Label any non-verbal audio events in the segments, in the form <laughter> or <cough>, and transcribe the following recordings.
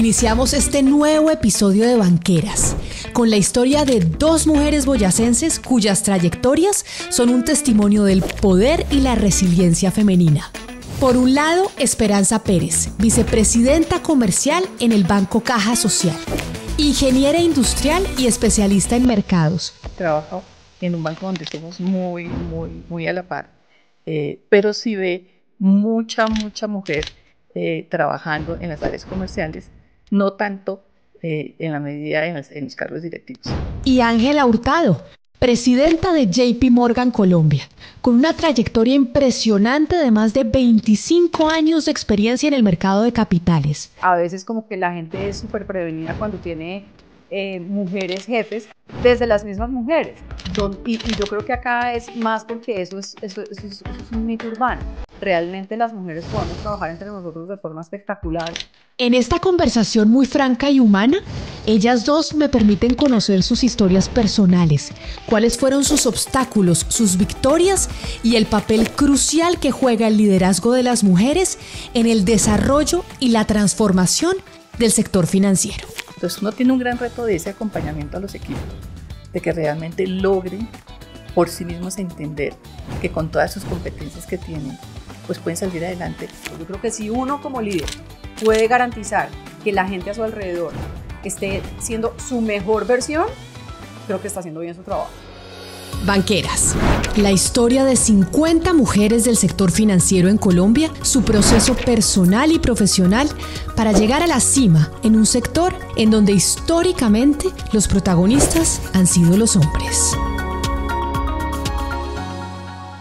Iniciamos este nuevo episodio de Banqueras con la historia de dos mujeres boyacenses cuyas trayectorias son un testimonio del poder y la resiliencia femenina. Por un lado, Esperanza Pérez, vicepresidenta comercial en el Banco Caja Social, ingeniera industrial y especialista en mercados. Trabajo en un banco donde somos muy, muy, muy a la par, eh, pero sí ve mucha, mucha mujer eh, trabajando en las áreas comerciales no tanto eh, en la medida en, los cargos directivos. Y Ángela Hurtado, presidenta de JP Morgan Colombia, con una trayectoria impresionante de más de 25 años de experiencia en el mercado de capitales. A veces como que la gente es súper prevenida cuando tiene eh, mujeres jefes desde las mismas mujeres. y, yo creo que acá es más porque eso es, eso es un mito urbano realmente las mujeres podamos trabajar entre nosotros de forma espectacular. En esta conversación muy franca y humana, ellas dos me permiten conocer sus historias personales, cuáles fueron sus obstáculos, sus victorias y el papel crucial que juega el liderazgo de las mujeres en el desarrollo y la transformación del sector financiero. Entonces uno tiene un gran reto de ese acompañamiento a los equipos, de que realmente logren por sí mismos entender que con todas sus competencias que tienen, pues pueden salir adelante. Yo creo que si uno como líder puede garantizar que la gente a su alrededor esté siendo su mejor versión, creo que está haciendo bien su trabajo. Banqueras. La historia de 50 mujeres del sector financiero en Colombia, su proceso personal y profesional para llegar a la cima en un sector en donde históricamente los protagonistas han sido los hombres.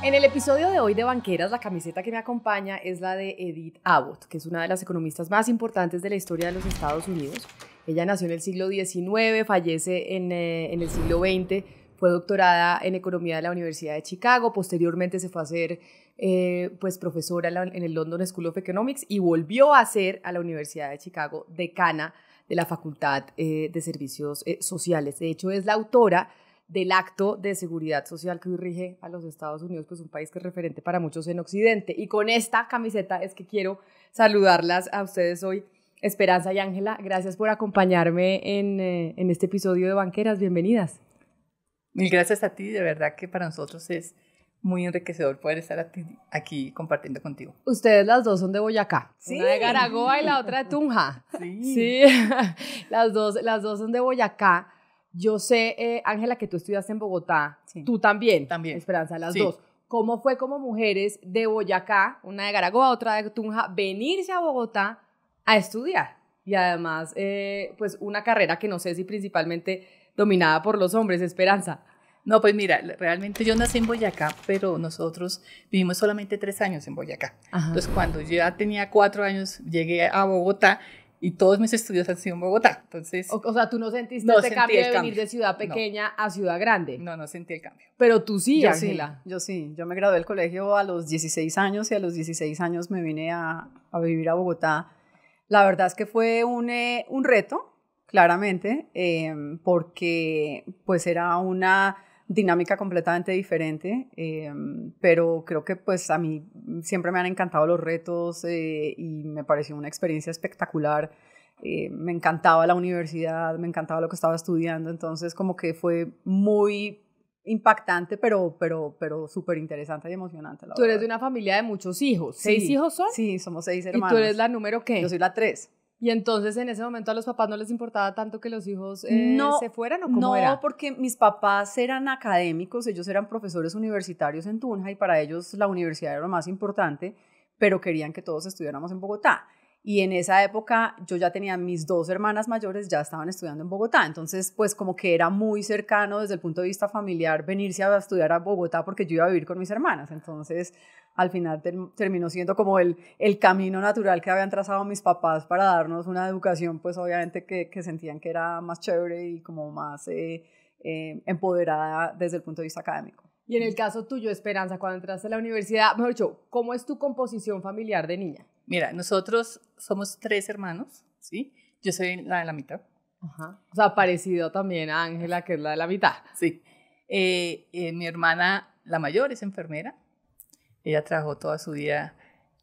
En el episodio de hoy de Banqueras, la camiseta que me acompaña es la de Edith Abbott, que es una de las economistas más importantes de la historia de los Estados Unidos. Ella nació en el siglo XIX, fallece eh, en, el siglo XX, fue doctorada en economía de la Universidad de Chicago, posteriormente se fue a ser eh, pues profesora en el London School of Economics y volvió a ser a la Universidad de Chicago decana de la Facultad eh, de Servicios Sociales. De hecho, es la autora del acto de seguridad social que hoy rige a los Estados Unidos, pues un país que es referente para muchos en Occidente. Y con esta camiseta es que quiero saludarlas a ustedes hoy. Esperanza y Ángela, gracias por acompañarme en, eh, este episodio de Banqueras. Bienvenidas. Mil gracias a ti, de verdad que para nosotros es muy enriquecedor poder estar aquí compartiendo contigo. Ustedes las dos son de Boyacá, sí. una de Garagoa y la otra de Tunja. Sí. sí. <laughs> Las, dos, las dos son de Boyacá. Yo sé, eh, Ángela, que tú estudiaste en Bogotá. Tú también. También. Esperanza, las dos. ¿Cómo fue como mujeres de Boyacá, una de Garagoa, otra de Tunja, venirse a Bogotá a estudiar? Y además, eh, pues una carrera que no sé si principalmente dominada por los hombres, Esperanza. No, pues mira, realmente yo nací en Boyacá, pero nosotros vivimos solamente tres años en Boyacá. Entonces, cuando yo ya tenía cuatro años, llegué a Bogotá y todos mis estudios han sido en Bogotá. Entonces, o, sea, tú no sentiste ese cambio de venir de ciudad pequeña a ciudad grande. No, no sentí el cambio. Pero tú sí, Ángela. yo sí, yo me gradué del colegio a los 16 años y a los 16 años me vine a, vivir a Bogotá. La verdad es que fue un, eh, un reto, claramente, eh, porque pues era una dinámica completamente diferente, em, pero creo que pues a mí siempre me han encantado los retos eh, y me pareció una experiencia espectacular. Eh, me encantaba la universidad, me encantaba lo que estaba estudiando, entonces como que fue muy impactante, pero, pero, pero súper interesante y emocionante. tú eres de una familia de muchos hijos. ¿Seis hijos son? Sí, somos seis hermanos. ¿Y tú eres la número qué? Yo soy la tres. Y entonces en ese momento a los papás no les importaba tanto que los hijos eh, no, se fueran o cómo no, era? No, porque mis papás eran académicos, ellos eran profesores universitarios en Tunja y para ellos la universidad era lo más importante, pero querían que todos estudiáramos en Bogotá y en esa época yo ya tenía mis dos hermanas mayores, ya estaban estudiando en Bogotá, entonces pues como que era muy cercano desde el punto de vista familiar venirse a estudiar a Bogotá porque yo iba a vivir con mis hermanas, entonces al final terminó siendo como el, el camino natural que habían trazado mis papás para darnos una educación pues obviamente que, que sentían que era más chévere y como más eh, eh, empoderada desde el punto de vista académico. Y en el caso tuyo, Esperanza, cuando entraste a la universidad, mejor dicho, ¿cómo es tu composición familiar de niña? Mira, nosotros somos tres hermanos, ¿sí? Yo soy la de la mitad. Ajá. O sea, parecido también a Ángela, que es la de la mitad. Sí. Eh, eh, mi hermana, la mayor, es enfermera. Ella trabajó toda su vida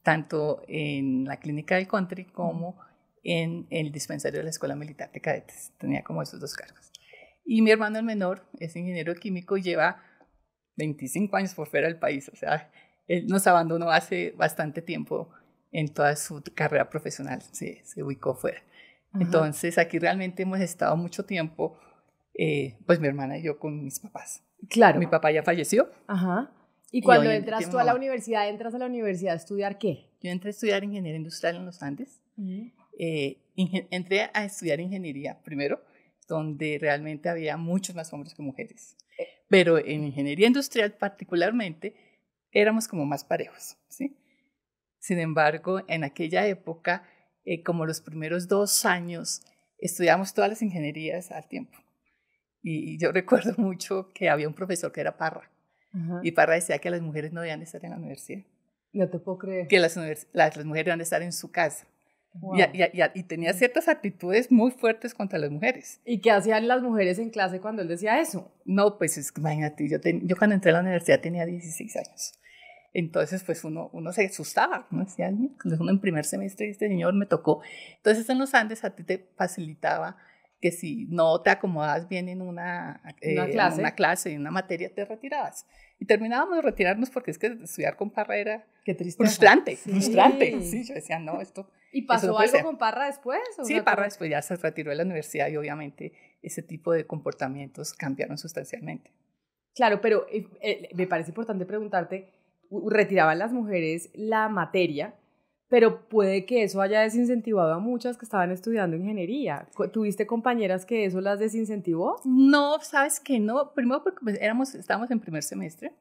tanto en la clínica del country como en el dispensario de la Escuela Militar de Cadetes. Tenía como esos dos cargos. Y mi hermano el menor es ingeniero químico y lleva 25 años por fuera del país. O sea, él nos abandonó hace bastante tiempo en toda su carrera profesional, se, ubicó fuera. Entonces, aquí realmente hemos estado mucho tiempo, eh, pues mi hermana y yo con mis papás. Claro. Mi papá ya falleció. Ajá. Y cuando entras tú a la universidad, ¿entras a la universidad a estudiar qué? Yo entré a estudiar ingeniería industrial en los Andes. Eh, entré a estudiar ingeniería primero, donde realmente había muchos más hombres que mujeres. Eh. Pero en ingeniería industrial particularmente éramos como más parejos, ¿sí? Sin embargo, en aquella época, eh, como los primeros dos años, estudiamos todas las ingenierías al tiempo. Y yo <laughs> recuerdo mucho que había un profesor que era Parra. Y Parra decía que las mujeres no debían estar en la universidad. No te puedo creer. Que las, mujeres debían estar en su casa. Y, tenía ciertas actitudes muy fuertes contra las mujeres. ¿Y qué hacían las mujeres en clase cuando él decía eso? No, pues es, imagínate, yo, yo cuando entré a la universidad tenía 16 años. Entonces, pues uno, uno se asustaba, ¿no? Decía, en primer semestre, este señor me tocó. Entonces, en los Andes a ti te facilitaba que si no te acomodabas bien en una, eh, una clase, y una, en una materia, te retirabas. Y terminábamos de retirarnos porque es que estudiar con Parra era Qué frustrante, sí. frustrante. Sí, yo decía, no, esto... ¿Y pasó algo con Parra después? sí, Parra después ya se retiró de la universidad y obviamente ese tipo de comportamientos cambiaron sustancialmente. Claro, pero eh, eh, me parece importante preguntarte, retiraban las mujeres la materia, pero puede que eso haya desincentivado a muchas que estaban estudiando ingeniería. ¿Tuviste compañeras que eso las desincentivó? No, sabes que no. Primero porque pues, éramos, estábamos en primer semestre,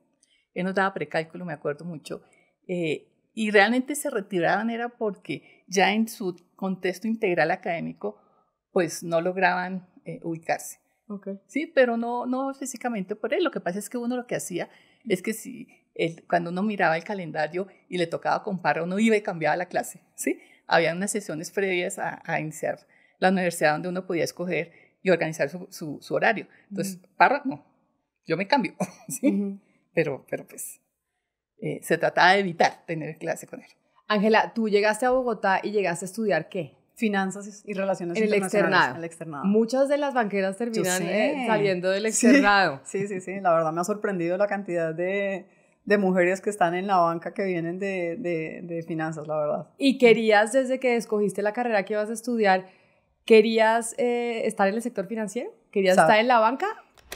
él nos daba precálculo, me acuerdo mucho, eh, y realmente se retiraban era porque ya en su contexto integral académico, pues no lograban eh, ubicarse. Okay. Sí, pero no, no físicamente por él. Lo que pasa es que uno lo que hacía es que si cuando uno miraba el calendario y le tocaba Parra, uno iba y cambiaba la clase, ¿sí? Había unas sesiones previas a, a iniciar la universidad donde uno podía escoger y organizar su, horario. Entonces, Parra, no, yo me cambio, <laughs> ¿sí? pero, pero pues eh, se trataba de evitar tener clase con él. Ángela, tú llegaste a Bogotá y llegaste a estudiar qué? Finanzas y relaciones en el externado. Muchas de las banqueras terminan eh, saliendo del externado. sí, sí, sí. La verdad me ha sorprendido la cantidad de, de mujeres que están en la banca que vienen de, finanzas, la verdad. Y querías, desde que escogiste la carrera que ibas a estudiar, ¿querías eh, estar en el sector financiero? ¿Querías estar en la banca?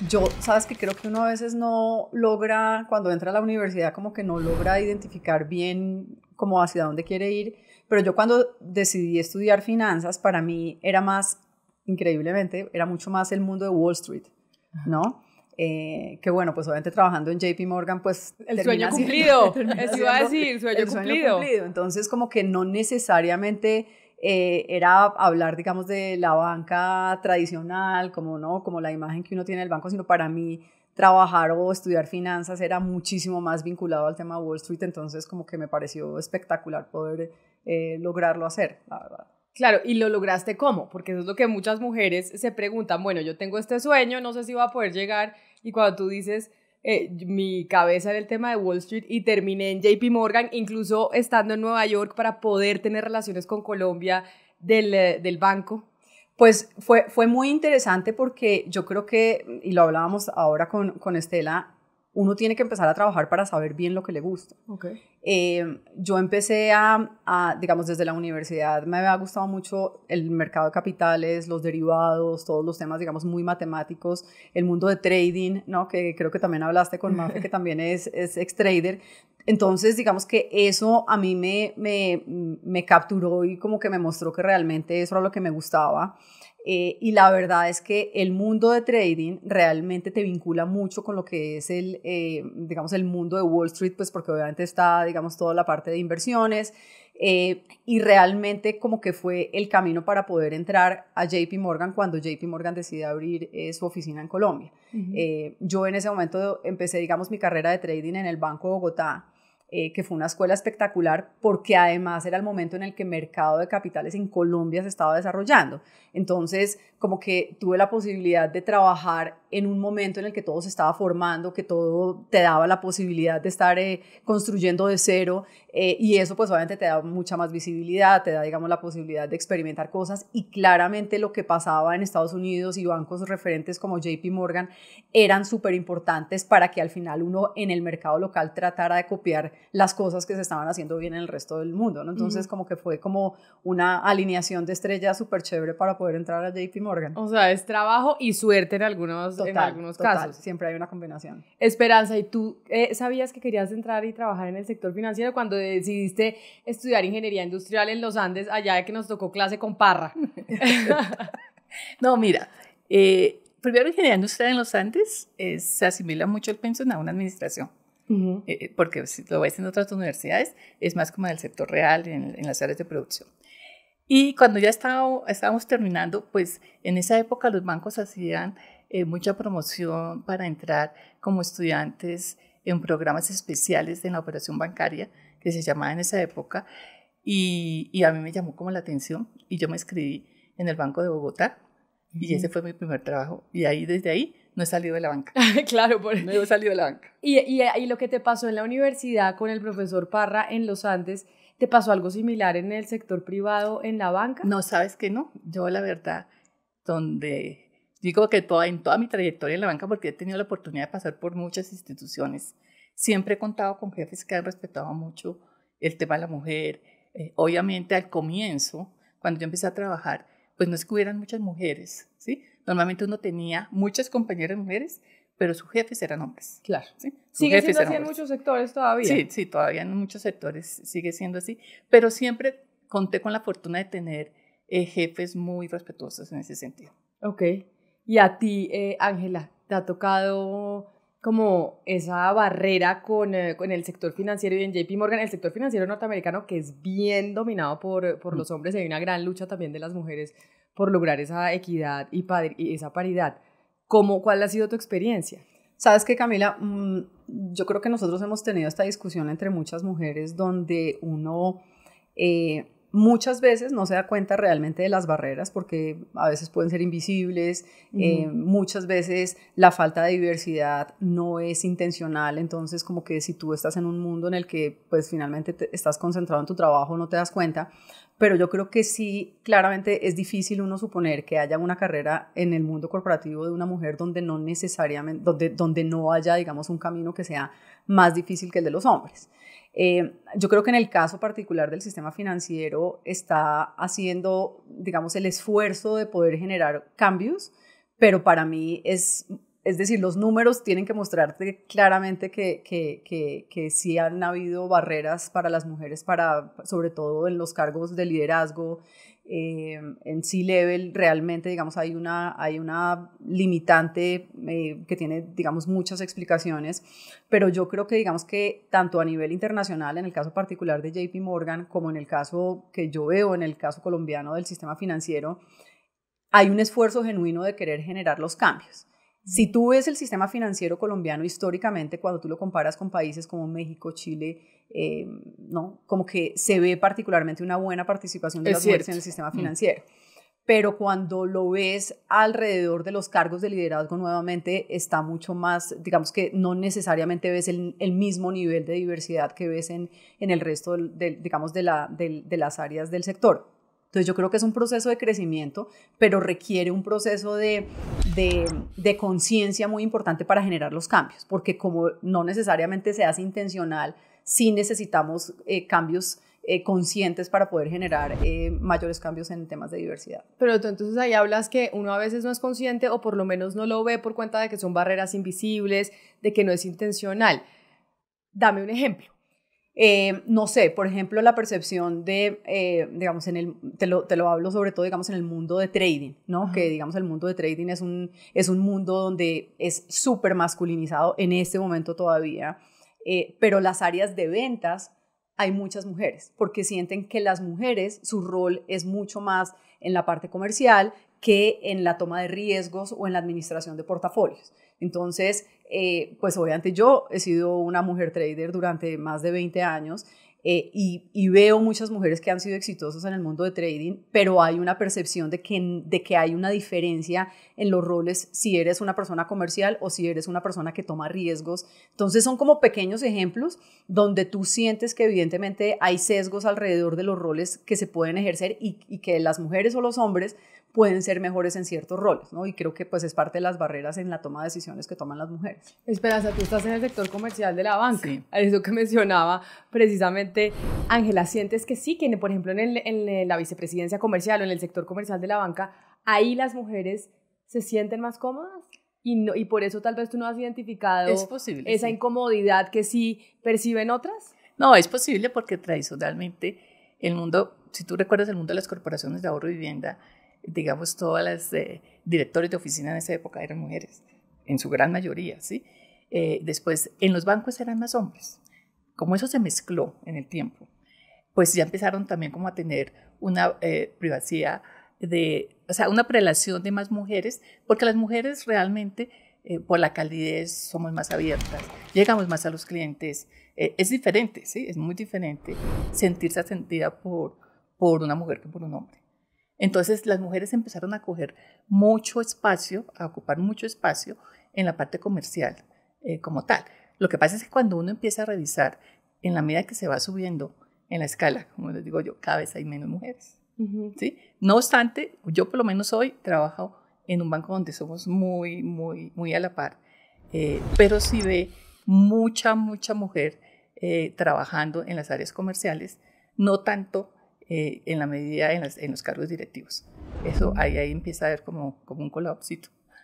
Yo, sabes que creo que uno a veces no logra, cuando entra a la universidad, como que no logra identificar bien cómo hacia dónde quiere ir. Pero yo cuando decidí estudiar finanzas, para mí era más, increíblemente, era mucho más el mundo de Wall Street, ¿no? Eh, que bueno, pues obviamente trabajando en JP Morgan, pues... El sueño cumplido, <laughs> eso iba a decir, sueño, cumplido. Entonces como que no necesariamente eh, era hablar, digamos, de la banca tradicional, como no, como la imagen que uno tiene del banco, sino para mí trabajar o estudiar finanzas era muchísimo más vinculado al tema Wall Street, entonces como que me pareció espectacular poder eh, lograrlo hacer, la verdad. Claro, y lo lograste cómo, porque eso es lo que muchas mujeres se preguntan, bueno, yo tengo este sueño, no sé si va a poder llegar y cuando tú dices, eh, mi cabeza era el tema de Wall Street y terminé en JP Morgan, incluso estando en Nueva York para poder tener relaciones con Colombia eh, del, banco. Pues fue, fue muy interesante porque yo creo que, y lo hablábamos ahora con, con Estela, uno tiene que empezar a trabajar para saber bien lo que le gusta. Eh, yo empecé a, digamos, desde la universidad me había gustado mucho el mercado de capitales, los derivados, todos los temas, digamos, muy matemáticos, el mundo de trading, ¿no? Que creo que también hablaste con Mafe, que <laughs> también es, es ex-trader. Entonces, digamos que eso a mí me, me, me capturó y como que me mostró que realmente eso era lo que me gustaba. Eh, y la verdad es que el mundo de trading realmente te vincula mucho con lo que es el, eh, digamos, el mundo de Wall Street, pues porque obviamente está, digamos, toda la parte de inversiones. Eh, y realmente como que fue el camino para poder entrar a JP Morgan cuando JP Morgan decidió abrir su oficina en Colombia. yo en ese momento empecé, digamos, mi carrera de trading en el Banco de Bogotá eh, que fue una escuela espectacular porque además era el momento en el que el mercado de capitales en Colombia se estaba desarrollando. Entonces, como que tuve la posibilidad de trabajar en un momento en el que todo se estaba formando, que todo te daba la posibilidad de estar eh, construyendo de cero eh, y eso pues obviamente te da mucha más visibilidad, te da digamos la posibilidad de experimentar cosas y claramente lo que pasaba en Estados Unidos y bancos referentes como JP Morgan eran súper importantes para que al final uno en el mercado local tratara de copiar las cosas que se estaban haciendo bien en el resto del mundo, ¿no? Entonces como que fue como una alineación de estrellas súper chévere para poder entrar a JP Morgan. O sea, es trabajo y suerte en algunos en algunos casos. Siempre hay una combinación. Esperanza, ¿y tú eh, sabías que querías entrar y trabajar en el sector financiero cuando decidiste estudiar ingeniería industrial en los Andes, allá de que nos tocó clase con Parra? <laughs> no, mira, eh, primero ingeniería industrial en los Andes eh, se asimila mucho el pensión a una administración. porque si lo ves en otras universidades, es más como del sector real, en, las áreas de producción. Y cuando ya estaba, estábamos terminando, pues en esa época los bancos hacían eh, mucha promoción para entrar como estudiantes en programas especiales de la operación bancaria que se llamaba en esa época y, a mí me llamó como la atención y yo me escribí en el Banco de Bogotá y ese fue mi primer trabajo y ahí desde ahí no he salido de la banca. <laughs> claro, por... eso. no he salido de la banca. Y, y, lo que te pasó en la universidad con el profesor Parra en los Andes, ¿te pasó algo similar en el sector privado en la banca? No, sabes que no. Yo la verdad, donde digo que toda, en toda mi trayectoria en la banca, porque he tenido la oportunidad de pasar por muchas instituciones, siempre he contado con jefes que han respetado mucho el tema de la mujer. Eh, obviamente al comienzo, cuando yo empecé a trabajar, pues no es que hubieran muchas mujeres, ¿sí? Normalmente uno tenía muchas compañeras mujeres, pero sus jefes eran hombres. Claro. ¿sí? Sigue siendo así en muchos sectores todavía. Sí, sí, todavía en muchos sectores sigue siendo así, pero siempre conté con la fortuna de tener eh, jefes muy respetuosos en ese sentido. Ok. Y a ti, eh, Ángela, ¿te ha tocado como esa barrera con, eh, con, el sector financiero y en JP Morgan, el sector financiero norteamericano que es bien dominado por, por los hombres, y hay una gran lucha también de las mujeres por lograr esa equidad y, y esa paridad. ¿Cómo, ¿Cuál ha sido tu experiencia? Sabes que Camila, mm, yo creo que nosotros hemos tenido esta discusión entre muchas mujeres donde uno eh, muchas veces no se da cuenta realmente de las barreras porque a veces pueden ser invisibles, eh, muchas veces la falta de diversidad no es intencional, entonces como que si tú estás en un mundo en el que pues finalmente estás concentrado en tu trabajo no te das cuenta, pero yo creo que sí, claramente es difícil uno suponer que haya una carrera en el mundo corporativo de una mujer donde no necesariamente, donde, donde no haya digamos un camino que sea más difícil que el de los hombres. Eh, yo creo que en el caso particular del sistema financiero está haciendo, digamos, el esfuerzo de poder generar cambios, pero para mí es, es decir, los números tienen que mostrarte claramente que, que, que, que sí han habido barreras para las mujeres, para, sobre todo en los cargos de liderazgo, Em, en sí, level realmente, digamos, hay una, hay una limitante eh, que tiene, digamos, muchas explicaciones, pero yo creo que, digamos, que tanto a nivel internacional, en el caso particular de JP Morgan, como en el caso que yo veo, en el caso colombiano del sistema financiero, hay un esfuerzo genuino de querer generar los cambios. Si tú ves el sistema financiero colombiano históricamente, cuando tú lo comparas con países como México, Chile, eh, ¿no? como que se ve particularmente una buena participación de las en el sistema mm. financiero. Pero cuando lo ves alrededor de los cargos de liderazgo nuevamente, está mucho más, digamos que no necesariamente ves el, mismo nivel de diversidad que ves en, el resto, de las áreas del sector. Entonces yo creo que es un proceso de crecimiento, pero requiere un proceso de, conciencia muy importante para generar los cambios, porque como no necesariamente se hace intencional, sí necesitamos eh, cambios eh, conscientes para poder generar eh, mayores cambios en temas de diversidad. Pero entonces ahí hablas que uno a veces no es consciente o por lo menos no lo ve por cuenta de que son barreras invisibles, de que no es intencional. Dame un ejemplo. Eh, no sé, por ejemplo, la percepción de, eh, digamos, en el, te lo, hablo sobre todo, digamos, en el mundo de trading, ¿no? Que, digamos, el mundo de trading es un, es un mundo donde es súper masculinizado en este momento todavía, eh, pero las áreas de ventas hay muchas mujeres, porque sienten que las mujeres, su rol es mucho más en la parte comercial que en la toma de riesgos o en la administración de portafolios. Entonces, eh, pues obviamente yo he sido una mujer trader durante más de 20 años eh, y, veo muchas mujeres que han sido exitosas en el mundo de trading, pero hay una percepción de que, de que hay una diferencia en los roles si eres una persona comercial o si eres una persona que toma riesgos. Entonces son como pequeños ejemplos donde tú sientes que evidentemente hay sesgos alrededor de los roles que se pueden ejercer y que las mujeres o los hombres pueden ser mejores en ciertos roles, ¿no? Y creo que pues es parte de las barreras en la toma de decisiones que toman las mujeres. Esperanza, tú estás en el sector comercial de la banca, sí. eso que mencionaba precisamente Ángela, ¿sientes que sí, que por ejemplo en, en la vicepresidencia comercial o en el sector comercial de la banca, ahí las mujeres se sienten más cómodas? Y, no, y por eso tal vez tú no has identificado es posible, esa incomodidad que sí perciben otras. No, es posible porque tradicionalmente el mundo, si tú recuerdas el mundo de las corporaciones de ahorro y vivienda, digamos, todas las directores de oficina en esa época eran mujeres, en su gran mayoría, ¿sí? Eh, después, en los bancos eran más hombres. Como eso se mezcló en el tiempo, pues ya empezaron también como a tener una eh, privacidad de, o sea, una prelación de más mujeres, porque las mujeres realmente, eh, por la calidez, somos más abiertas, llegamos más a los clientes. es diferente, ¿sí? Es muy diferente sentirse atendida por, por una mujer que por un hombre. Entonces las mujeres empezaron a coger mucho espacio, a ocupar mucho espacio en la parte comercial eh, como tal. Lo que pasa es que cuando uno empieza a revisar, en la medida que se va subiendo en la escala, como les digo yo, cada vez hay menos mujeres. ¿sí? No obstante, yo por lo menos hoy trabajo en un banco donde somos muy, muy, muy a la par, eh, pero sí ve mucha, mucha mujer eh, trabajando en las áreas comerciales, no tanto eh, en la medida en, los cargos directivos. Eso ahí, ahí empieza a ver como, como un colapso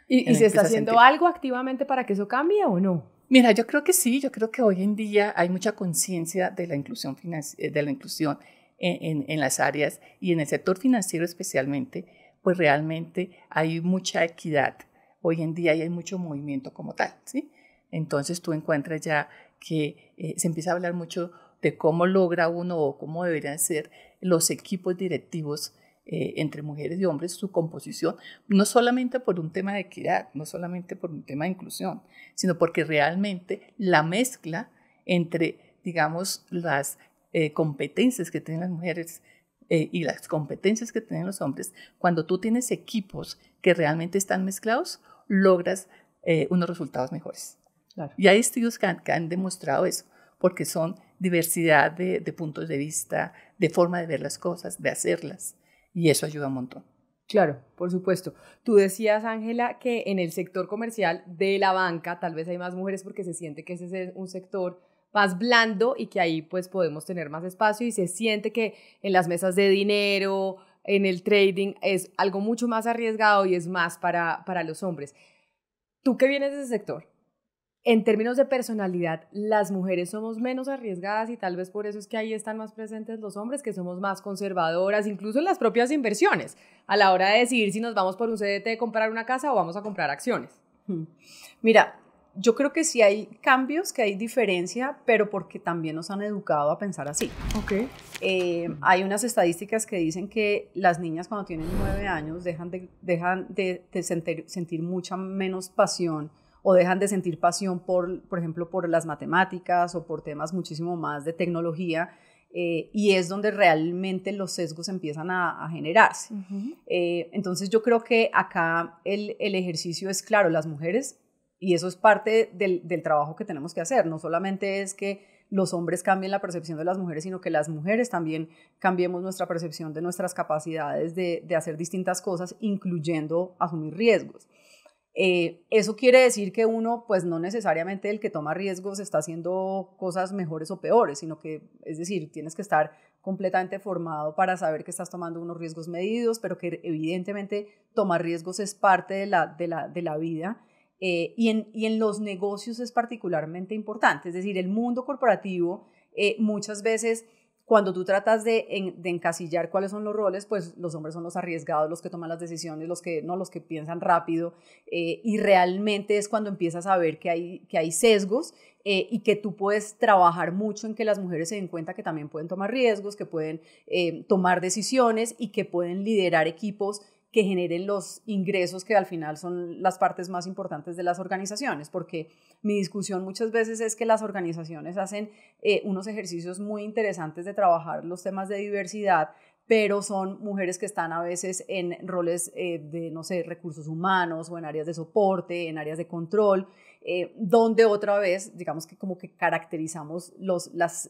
¿Y, se está haciendo algo activamente para que eso cambie o no? Mira, yo creo que sí, yo creo que hoy en día hay mucha conciencia de la inclusión, eh, de la inclusión en, las áreas y en el sector financiero especialmente, pues realmente hay mucha equidad. Hoy en día hay mucho movimiento como tal, ¿sí? Entonces tú encuentras ya que eh, se empieza a hablar mucho de cómo logra uno o cómo deberían ser los equipos directivos eh, entre mujeres y hombres, su composición, no solamente por un tema de equidad, no solamente por un tema de inclusión, sino porque realmente la mezcla entre, digamos, las eh, competencias que tienen las mujeres eh, y las competencias que tienen los hombres, cuando tú tienes equipos que realmente están mezclados, logras unos resultados mejores. Claro. Y hay estudios que han demostrado eso, porque son diversidad de, puntos de vista, de forma de ver las cosas, de hacerlas. Y eso ayuda un montón. Claro, por supuesto. Tú decías, Ángela, que en el sector comercial de la banca tal vez hay más mujeres porque se siente que ese es un sector más blando y que ahí pues podemos tener más espacio y se siente que en las mesas de dinero, en el trading, es algo mucho más arriesgado y es más para, para los hombres. Tú que vienes de ese sector, en términos de personalidad, las mujeres somos menos arriesgadas y tal vez por eso es que ahí están más presentes los hombres, que somos más conservadoras, incluso en las propias inversiones, a la hora de decidir si nos vamos por un CDT de comprar una casa o vamos a comprar acciones. Hmm. Mira, yo creo que sí hay cambios, que hay diferencia, pero porque también nos han educado a pensar así. Okay. Eh, hay unas estadísticas que dicen que las niñas cuando tienen nueve años dejan de, sentir mucha menos pasión o dejan de sentir pasión por, por ejemplo, por las matemáticas o por temas muchísimo más de tecnología. Eh, y es donde realmente los sesgos empiezan a, generarse. Eh, entonces yo creo que acá el, ejercicio es claro, las mujeres, y eso es parte del, trabajo que tenemos que hacer, no solamente es que los hombres cambien la percepción de las mujeres, sino que las mujeres también cambiemos nuestra percepción de nuestras capacidades de hacer distintas cosas, incluyendo asumir riesgos. Eh, eso quiere decir que uno, pues no necesariamente el que toma riesgos está haciendo cosas mejores o peores, sino que, es decir, tienes que estar completamente formado para saber que estás tomando unos riesgos medidos, pero que evidentemente tomar riesgos es parte de la, de la, vida. Eh, y, en, los negocios es particularmente importante, es decir, el mundo corporativo eh, muchas veces cuando tú tratas de, encasillar cuáles son los roles, pues los hombres son los arriesgados, los que toman las decisiones, los que no, los que piensan rápido, eh, y realmente es cuando empiezas a ver que hay, que hay sesgos eh, y que tú puedes trabajar mucho en que las mujeres se den cuenta que también pueden tomar riesgos, que pueden eh, tomar decisiones y que pueden liderar equipos que generen los ingresos que al final son las partes más importantes de las organizaciones, porque mi discusión muchas veces es que las organizaciones hacen eh, unos ejercicios muy interesantes de trabajar los temas de diversidad, pero son mujeres que están a veces en roles eh, de, no sé, recursos humanos o en áreas de soporte, en áreas de control, eh, donde otra vez, digamos que como que caracterizamos los las,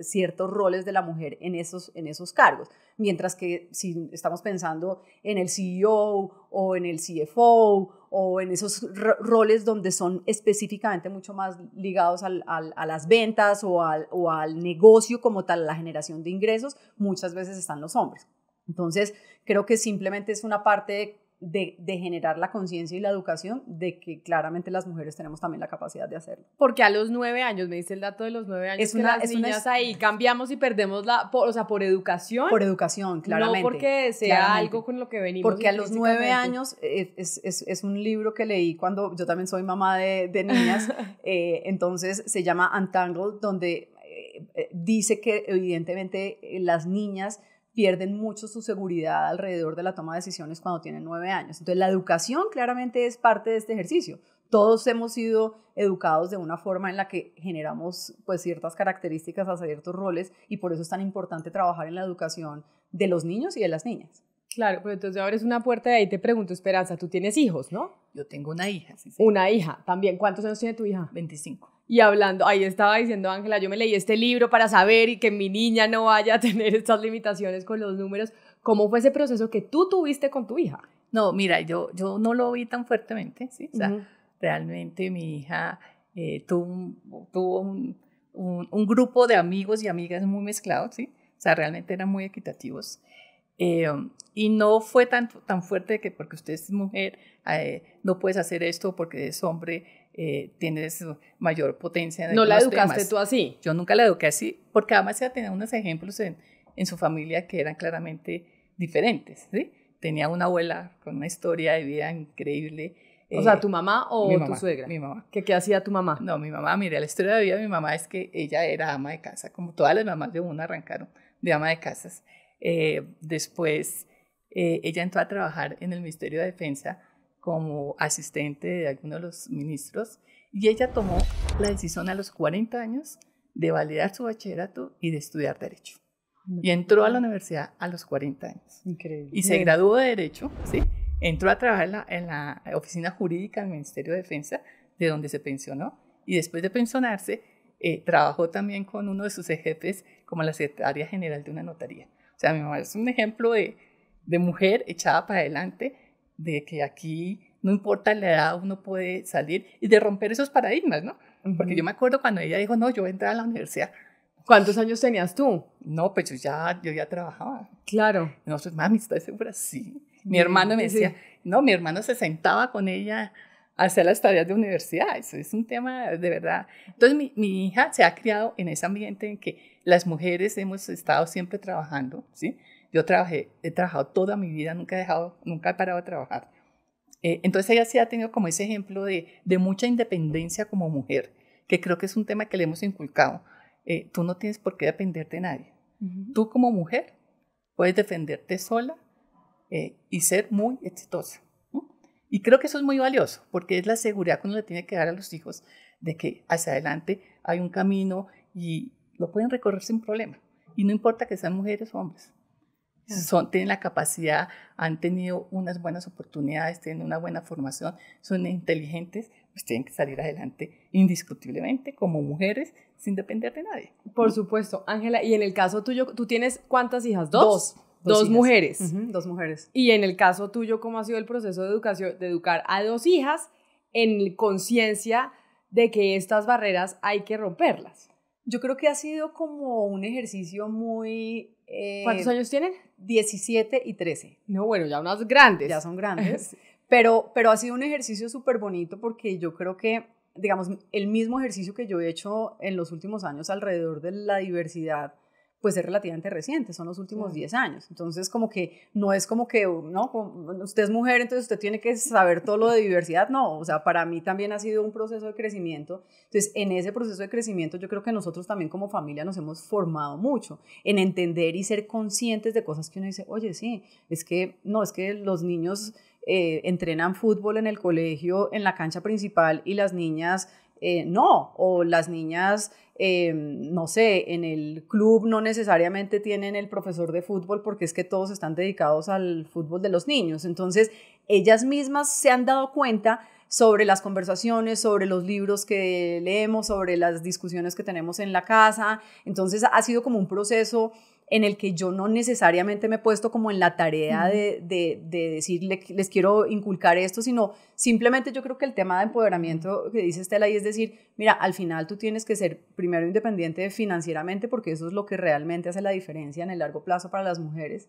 ciertos roles de la mujer en esos, en esos cargos. Mientras que si estamos pensando en el CEO o en el CFO o en esos roles donde son específicamente mucho más ligados a las ventas o al, o al negocio como tal, la generación de ingresos, muchas veces están los hombres. Entonces, creo que simplemente es una parte de, generar la conciencia y la educación de que claramente las mujeres tenemos también la capacidad de hacerlo. Porque a los nueve años, me dice el dato de los nueve años, es que las niñas ahí cambiamos y perdemos la, o sea, por educación. Por educación, claramente. No porque sea algo con lo que venimos. Porque a los nueve años, es, es, es, un libro que leí cuando yo también soy mamá de, de niñas, <laughs> eh, entonces se llama Untangled, donde eh, eh, dice que evidentemente las niñas pierden mucho su seguridad alrededor de la toma de decisiones cuando tienen nueve años. Entonces, la educación claramente es parte de este ejercicio. Todos hemos sido educados de una forma en la que generamos pues, ciertas características hacia ciertos roles y por eso es tan importante trabajar en la educación de los niños y de las niñas. Claro, pero entonces abres una puerta y ahí. Te pregunto, Esperanza, tú tienes hijos, ¿no? Yo tengo una hija, Una hija, también. ¿Cuántos años tiene tu hija? 25 y hablando, ahí estaba diciendo Ángela, yo me leí este libro para saber y que mi niña no vaya a <laughs> tener estas limitaciones con los números. ¿Cómo fue ese proceso que tú tuviste con tu hija? No, mira, yo, yo no lo vi tan fuertemente, ¿sí? O sea, realmente mi hija eh, tuvo, un, grupo de amigos y amigas muy mezclados, ¿sí? O sea, realmente eran muy equitativos. Eh, y no fue tan, tan fuerte que porque usted es mujer, eh, no puedes hacer esto porque es hombre, eh, tienes mayor potencia. En ¿No la educaste tú así? Yo nunca la eduqué así, porque además ella tenía unos ejemplos en, su familia que eran claramente diferentes. Tenía una abuela con una historia de vida increíble. o sea, eh, ¿tu mamá o tu suegra? Mi mamá. ¿Qué, ¿Qué hacía tu mamá? No, mi mamá, mire, la historia de vida de mi mamá es que ella era ama de casa, como todas las mamás de una arrancaron de ama de casas. Eh, después, eh, ella entró a trabajar en el Ministerio de Defensa como asistente de alguno de los ministros y ella tomó la decisión a los 40 años de validar su bachillerato y de estudiar derecho. Mm. Y entró a la universidad a los 40 años. Increíble. Y se graduó de derecho, ¿sí? Entró a trabajar en la, oficina jurídica del Ministerio de Defensa, de donde se pensionó. Y después de pensionarse, eh, trabajó también con uno de sus jefes como la secretaria general de una notaría. O sea, mi mamá es un ejemplo de, de mujer echada para adelante, de que aquí no importa la edad, uno puede salir y de romper esos paradigmas, ¿no? Porque yo me acuerdo cuando ella dijo, no, yo voy a entrar a la universidad. ¿Cuántos años tenías tú? No, pues yo ya, yo ya trabajaba. Claro. No, pues mami, ¿estás segura? Sí. Mi hermano me decía, no, mi hermano se sentaba con ella a hacer las tareas de universidad. Eso es un tema de verdad. Entonces, mi, mi hija se ha criado en ese ambiente en que las mujeres hemos estado siempre trabajando, ¿sí? Yo trabajé, he trabajado toda mi vida, nunca he dejado, nunca he parado de trabajar. Eh, entonces ella sí ha tenido como ese ejemplo de, mucha independencia como mujer, que creo que es un tema que le hemos inculcado. Eh, tú no tienes por qué depender de nadie. Tú como mujer puedes defenderte sola eh, y ser muy exitosa. Y creo que eso es muy valioso, porque es la seguridad que uno le tiene que dar a los hijos de que hacia adelante hay un camino y lo pueden recorrer sin problema. Y no importa que sean mujeres o hombres tienen la capacidad, han tenido unas buenas oportunidades, tienen una buena formación, son inteligentes, pues tienen que salir adelante indiscutiblemente como mujeres sin depender de nadie. Por supuesto, Ángela, y en el caso tuyo, ¿tú tienes cuántas hijas? Dos. Dos. mujeres. dos mujeres. Y en el caso tuyo, ¿cómo ha sido el proceso de educación, de educar a dos hijas en conciencia de que estas barreras hay que romperlas? Yo creo que ha sido como un ejercicio muy ¿Cuántos eh, años tienen? 17 y 13. No, bueno, ya unas grandes. Ya son grandes. <laughs> pero, pero ha sido un ejercicio súper bonito porque yo creo que, digamos, el mismo ejercicio que yo he hecho en los últimos años alrededor de la diversidad pues es relativamente reciente, son los últimos 10 años. Entonces, como que no es como que, no, usted es mujer, entonces usted tiene que saber todo lo de diversidad, no, o sea, para mí también ha sido un proceso de crecimiento. Entonces, en ese proceso de crecimiento yo creo que nosotros también como familia nos hemos formado mucho en entender y ser conscientes de cosas que uno dice, oye, sí, es que, no, es que los niños... Eh, entrenan fútbol en el colegio, en la cancha principal, y las niñas eh, no, o las niñas Em, no sé, en el club no necesariamente tienen el profesor de fútbol porque es que todos están dedicados al fútbol de los niños. Entonces, ellas mismas se han dado cuenta sobre las conversaciones, sobre los libros que leemos, sobre las discusiones que tenemos en la casa. Entonces ha sido como un proceso en el que yo no necesariamente me he puesto como en la tarea de, de, de les quiero inculcar esto, sino simplemente yo creo que el tema de empoderamiento que dice Estela y es decir, mira, al final tú tienes que ser primero independiente financieramente porque eso es lo que realmente hace la diferencia en el largo plazo para las mujeres.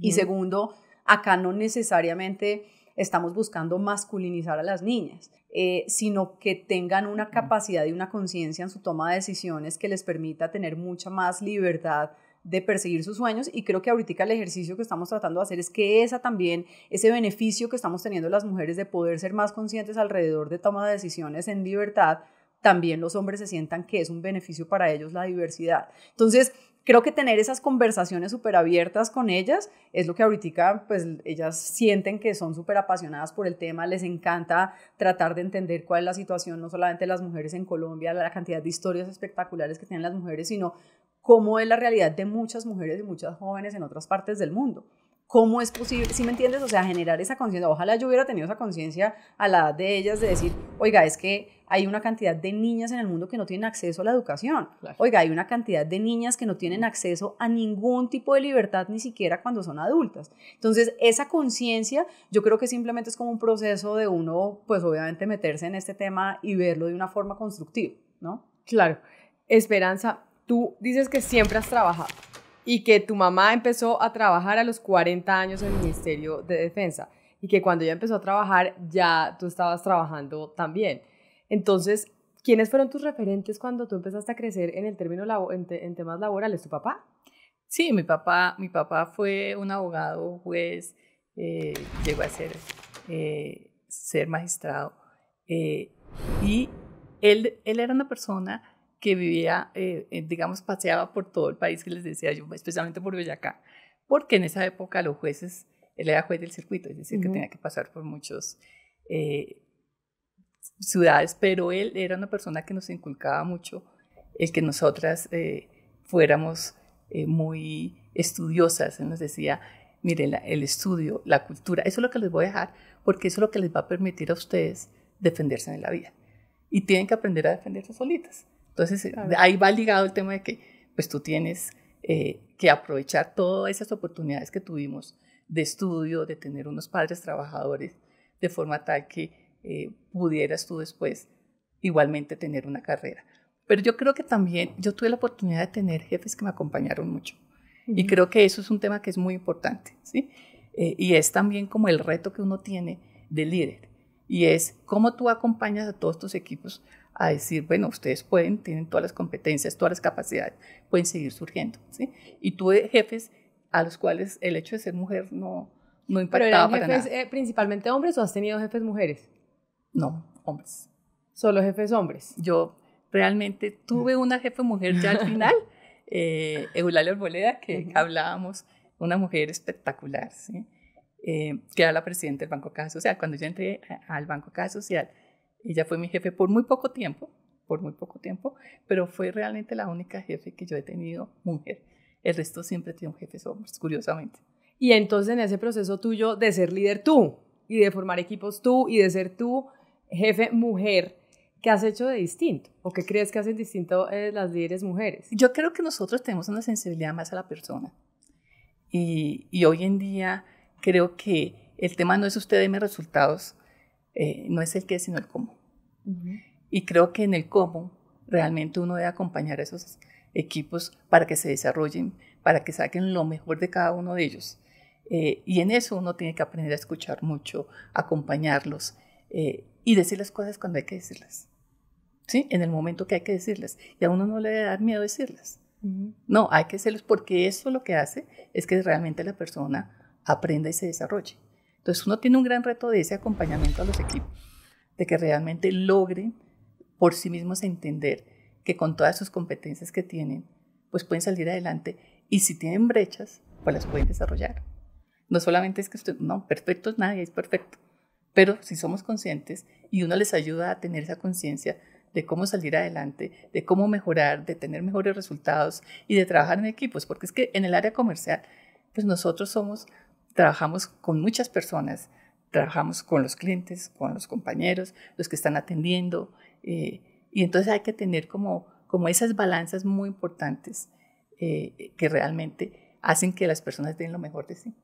Y segundo, acá no necesariamente estamos buscando masculinizar a las niñas, eh, sino que tengan una capacidad y una conciencia en su toma de decisiones que les permita tener mucha más libertad de perseguir sus sueños y creo que ahorita el ejercicio que estamos tratando de hacer es que esa también, ese beneficio que estamos teniendo las mujeres de poder ser más conscientes alrededor de toma de decisiones en libertad, también los hombres se sientan que es un beneficio para ellos la diversidad. Entonces, creo que tener esas conversaciones súper abiertas con ellas es lo que ahorita, pues ellas sienten que son súper apasionadas por el tema, les encanta tratar de entender cuál es la situación, no solamente de las mujeres en Colombia, la cantidad de historias espectaculares que tienen las mujeres, sino cómo es la realidad de muchas mujeres y muchas jóvenes en otras partes del mundo. ¿Cómo es posible? ¿si me entiendes? O sea, generar esa conciencia. Ojalá yo hubiera tenido esa conciencia a la edad de ellas de decir, oiga, es que hay una cantidad de niñas en el mundo que no tienen acceso a la educación. Oiga, hay una cantidad de niñas que no tienen acceso a ningún tipo de libertad, ni siquiera cuando son adultas. Entonces, esa conciencia, yo creo que simplemente es como un proceso de uno, pues obviamente meterse en este tema y verlo de una forma constructiva, ¿no? Claro. Esperanza, tú dices que siempre has trabajado y que tu mamá empezó a trabajar a los 40 años en el Ministerio de Defensa y que cuando ella empezó a trabajar ya tú estabas trabajando también. Entonces, ¿quiénes fueron tus referentes cuando tú empezaste a crecer en el término en, temas laborales? ¿Tu papá? Sí, mi papá, mi papá fue un abogado, juez, eh, llegó a ser, eh, ser magistrado eh, y él, él era una persona que vivía, eh, eh, digamos, paseaba por todo el país que les decía yo, especialmente por Boyacá, porque en esa época los jueces, él era juez del circuito, es decir, que tenía que pasar por muchos... Eh, ciudades, pero él era una persona que nos inculcaba mucho el que nosotras fuéramos muy estudiosas. Él nos decía, miren, el estudio, la cultura, eso es lo que les voy a dejar, porque eso es lo que les va a permitir a ustedes defenderse en la vida. Y tienen que aprender a defenderse solitas. Entonces, ahí va ligado el tema de que pues tú tienes eh, que aprovechar todas esas oportunidades que tuvimos de estudio, de tener unos padres trabajadores, de forma tal que eh, pudieras tú después igualmente tener una carrera. Pero yo creo que también yo tuve la oportunidad de tener jefes que me acompañaron mucho. Y creo que eso es un tema que es muy importante, ¿sí? Eh, y es también como el reto que uno tiene de líder. Y es cómo tú acompañas a todos tus equipos a decir, bueno, ustedes pueden, tienen todas las competencias, todas las capacidades, pueden seguir surgiendo. ¿sí? Y tuve jefes a los cuales el hecho de ser mujer no, no impactaba ¿Pero eran eh, principalmente hombres o has tenido jefes mujeres? No, hombres. ¿Solo jefes hombres? Yo realmente tuve mm. una jefe mujer ya al <laughs> final, eh, Eulalia Arboleda, que hablábamos, una mujer espectacular, ¿sí? Eh, que era la presidenta del Banco Caja Social. Cuando yo entré al Banco Caja Social, ella fue mi jefe por muy poco tiempo, por muy poco tiempo, pero fue realmente la única jefe que yo he tenido mujer. El resto siempre tiene un jefe hombres, curiosamente. Y entonces en ese proceso tuyo de ser líder tú y de formar equipos tú y de ser tú jefe mujer, ¿qué has hecho de distinto? ¿O qué crees que hacen distinto eh, las líderes mujeres? Yo creo que nosotros tenemos una sensibilidad más a la persona. Y, y hoy en día creo que el tema no es usted mis resultados, eh, no es el qué, sino el cómo. Y creo que en el cómo realmente uno debe acompañar a esos equipos para que se desarrollen, para que saquen lo mejor de cada uno de ellos. Eh, y en eso uno tiene que aprender a escuchar mucho, acompañarlos eh, y decir las cosas cuando hay que decirlas. ¿Sí? En el momento que hay que decirlas. Y a uno no le debe dar miedo decirlas. No, hay que hacerlos porque eso lo que hace es que realmente la persona aprenda y se desarrolle. Entonces uno tiene un gran reto de ese acompañamiento a los equipos, de que realmente logren por sí mismos entender que con todas sus competencias que tienen, pues pueden salir adelante y si tienen brechas, pues las pueden desarrollar. No solamente es que no, perfecto es nadie, es perfecto, pero si somos conscientes y uno les ayuda a tener esa conciencia de cómo salir adelante, de cómo mejorar, de tener mejores resultados y de trabajar en equipos, porque es que en el área comercial, pues nosotros somos trabajamos con muchas personas, trabajamos con los clientes, con los compañeros, los que están atendiendo, eh, y entonces hay que tener como, como esas balanzas muy importantes eh, que realmente hacen que las personas den lo mejor de sí.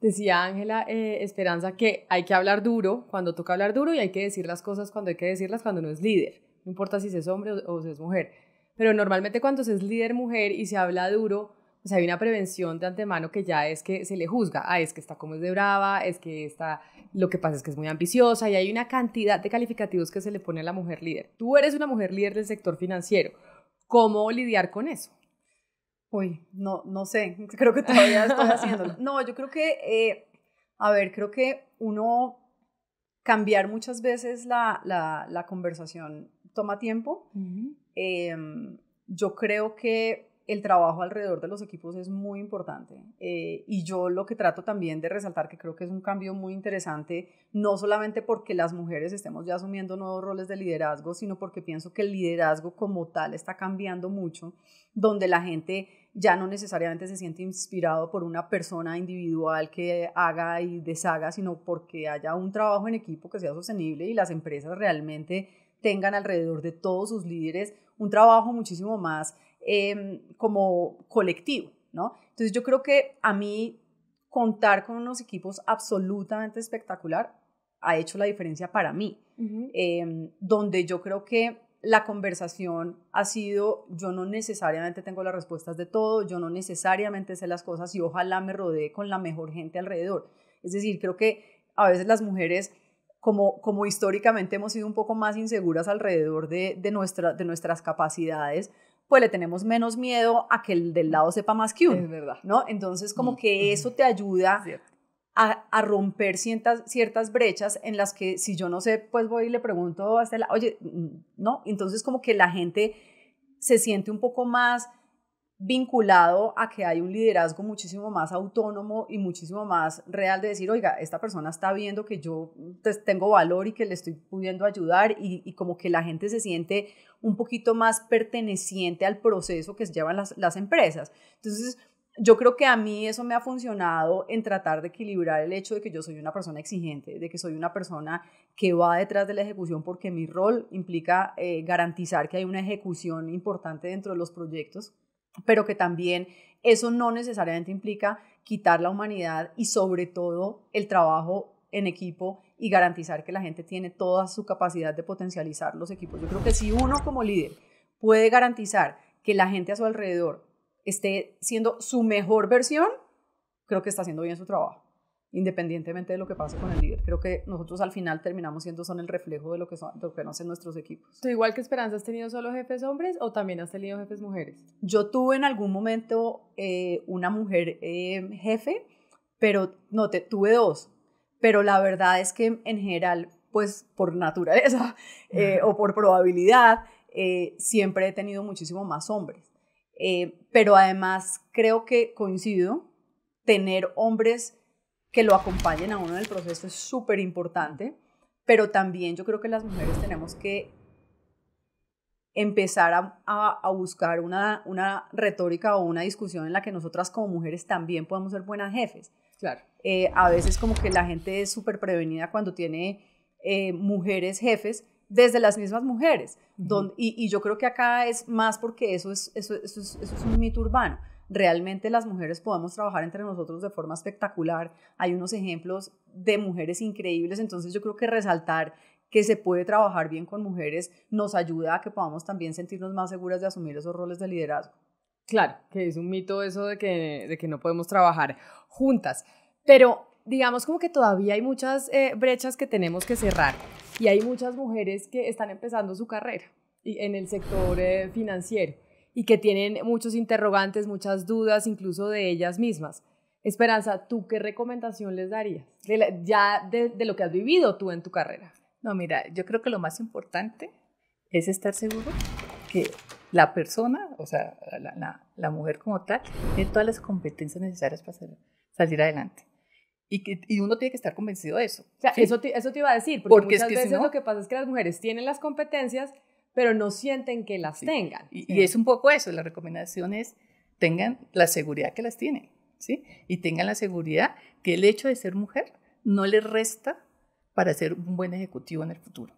Decía Ángela eh, Esperanza que hay que hablar duro cuando toca hablar duro y hay que decir las cosas cuando hay que decirlas cuando uno es líder, no importa si es hombre o, o si es mujer. Pero normalmente cuando se es líder mujer y se habla duro, sea, hay una prevención de antemano que ya es que se le juzga, ah, es que está como es de brava, es que está, lo que pasa es que es muy ambiciosa y hay una cantidad de calificativos que se le pone a la mujer líder. Tú eres una mujer líder del sector financiero, ¿cómo lidiar con eso? Uy, no, no sé, creo que todavía estoy haciéndolo. <laughs> No, yo creo que, eh, a ver, creo que uno cambiar muchas veces la, conversación toma tiempo. Em, yo creo que el trabajo alrededor de los equipos es muy importante eh, y yo lo que trato también de resaltar, que creo que es un cambio muy interesante, no solamente porque las mujeres estemos ya asumiendo nuevos roles de liderazgo, sino porque pienso que el liderazgo como tal está cambiando mucho, donde la gente ya no necesariamente se siente inspirado por una persona individual que haga y deshaga, sino porque haya un trabajo en equipo que sea sostenible y las empresas realmente tengan alrededor de todos sus líderes un trabajo muchísimo más Em, como colectivo, ¿no? Entonces yo creo que a mí contar con unos equipos absolutamente espectacular ha hecho la diferencia para mí, em, donde yo creo que la conversación ha sido, yo no necesariamente tengo las respuestas de todo, yo no necesariamente sé las cosas y ojalá me rodee con la mejor gente alrededor. Es decir, creo que a veces las mujeres, como, históricamente hemos sido un poco más inseguras alrededor de, de, de nuestras capacidades, pues le tenemos menos miedo a que el del lado sepa más que uno. Es verdad. ¿no? Entonces, como mm, que eso te ayuda a, romper ciertas, brechas en las que si yo no sé, pues voy y le pregunto hasta lado. oye, mm, no, entonces como que la gente se siente un poco más vinculado a que hay un liderazgo muchísimo más autónomo y muchísimo más real de decir, oiga, esta persona está viendo que yo pues, tengo valor y que le estoy pudiendo ayudar y, como que la gente se siente un poquito más perteneciente al proceso que llevan las, empresas. Entonces, yo creo que a mí eso me ha funcionado en tratar de equilibrar el hecho de que yo soy una persona exigente, de que soy una persona que va detrás de la ejecución porque mi rol implica eh, garantizar que hay una ejecución importante dentro de los proyectos pero que también eso no necesariamente implica quitar la humanidad y sobre todo el trabajo en equipo y garantizar que la gente tiene toda su capacidad de potencializar los equipos. Yo creo que si uno como líder puede garantizar que la gente a su alrededor esté siendo su mejor versión, creo que está haciendo bien su trabajo independientemente de lo que pase con el líder. Creo que nosotros al final terminamos siendo son el reflejo de lo que, son, hacen nuestros equipos. ¿Tú igual que Esperanza has tenido solo jefes hombres o también has tenido jefes mujeres? Yo tuve en algún momento eh, una mujer eh, jefe, pero no, te, tuve dos. Pero la verdad es que en general, pues por naturaleza <laughs> eh, o por probabilidad, siempre he tenido muchísimo más hombres. pero además creo que coincido, tener hombres que lo acompañen a uno en el proceso es súper importante, pero también yo creo que las mujeres tenemos que empezar a, a, buscar una, una, retórica o una discusión en la que nosotras como mujeres también podamos ser buenas jefes. Claro. Eh, a veces como que la gente es súper prevenida cuando tiene eh, mujeres jefes desde las mismas mujeres. y, yo creo que acá es más porque eso es, eso, eso es un mito urbano realmente las mujeres podemos trabajar entre nosotros de forma espectacular. Hay unos ejemplos de mujeres increíbles, entonces yo creo que resaltar que se puede trabajar bien con mujeres nos ayuda a que podamos también sentirnos más seguras de asumir esos roles de liderazgo. Claro, que es un mito eso de que, no podemos trabajar juntas, pero digamos como que todavía hay muchas eh, brechas que tenemos que cerrar y hay muchas mujeres que están empezando su carrera en el sector eh, financiero y que tienen muchos interrogantes, muchas dudas, incluso de ellas mismas. Esperanza, ¿tú qué recomendación les darías? ya de, lo que has vivido tú en tu carrera. No, mira, yo creo que lo más importante es estar seguro que la persona, o sea, la, mujer como tal, tiene todas las competencias necesarias para salir, adelante. Y, que, y, uno tiene que estar convencido de eso. O sea, eso, te, eso te iba a decir, porque, muchas veces lo que pasa es que las mujeres tienen las competencias, pero no sienten que las tengan. Y, es un poco eso, la recomendación es tengan la seguridad que las tienen, ¿sí? Y tengan la seguridad que el hecho de ser mujer no les resta para ser un buen ejecutivo en el futuro.